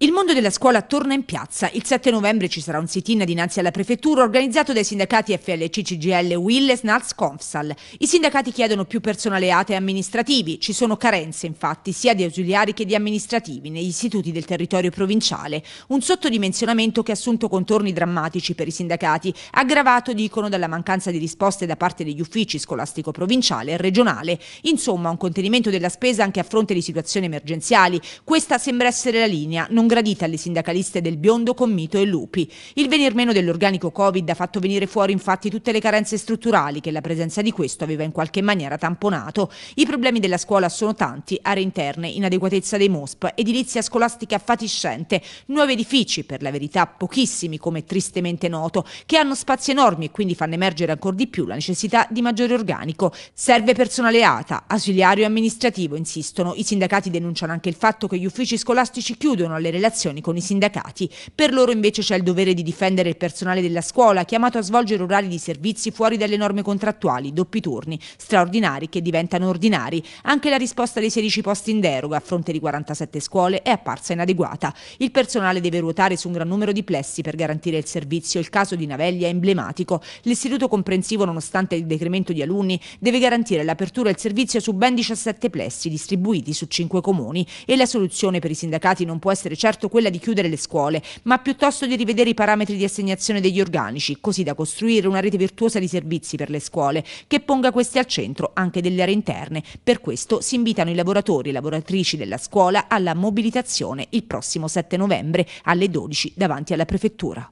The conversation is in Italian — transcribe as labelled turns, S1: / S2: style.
S1: Il mondo della scuola torna in piazza. Il 7 novembre ci sarà un sit-in dinanzi alla prefettura organizzato dai sindacati FLC, CGL, e Nats, Confsal. I sindacati chiedono più personale ATE amministrativi. Ci sono carenze, infatti, sia di ausiliari che di amministrativi negli istituti del territorio provinciale. Un sottodimensionamento che ha assunto contorni drammatici per i sindacati, aggravato, dicono, dalla mancanza di risposte da parte degli uffici scolastico provinciale e regionale. Insomma, un contenimento della spesa anche a fronte di situazioni emergenziali. Questa sembra essere la linea. Non non gradita alle sindacaliste del Biondo, Commito e Lupi. Il venir meno dell'organico Covid ha fatto venire fuori infatti tutte le carenze strutturali che la presenza di questo aveva in qualche maniera tamponato. I problemi della scuola sono tanti, aree interne, inadeguatezza dei MOSP, edilizia scolastica fatiscente, nuovi edifici, per la verità pochissimi come tristemente noto, che hanno spazi enormi e quindi fanno emergere ancora di più la necessità di maggiore organico. Serve personale ATA, ausiliario e amministrativo, insistono. I sindacati denunciano anche il fatto che gli uffici scolastici chiudono alle relazioni con i sindacati. Per loro invece c'è il dovere di difendere il personale della scuola, chiamato a svolgere orari di servizi fuori dalle norme contrattuali, doppi turni, straordinari che diventano ordinari. Anche la risposta dei 16 posti in deroga a fronte di 47 scuole è apparsa inadeguata. Il personale deve ruotare su un gran numero di plessi per garantire il servizio. Il caso di Navelli è emblematico. L'istituto comprensivo, nonostante il decremento di alunni, deve garantire l'apertura e il servizio su ben 17 plessi distribuiti su 5 comuni e la soluzione per i sindacati non può essere certa certo quella di chiudere le scuole, ma piuttosto di rivedere i parametri di assegnazione degli organici, così da costruire una rete virtuosa di servizi per le scuole, che ponga questi al centro anche delle aree interne. Per questo si invitano i lavoratori e lavoratrici della scuola alla mobilitazione il prossimo 7 novembre alle 12 davanti alla Prefettura.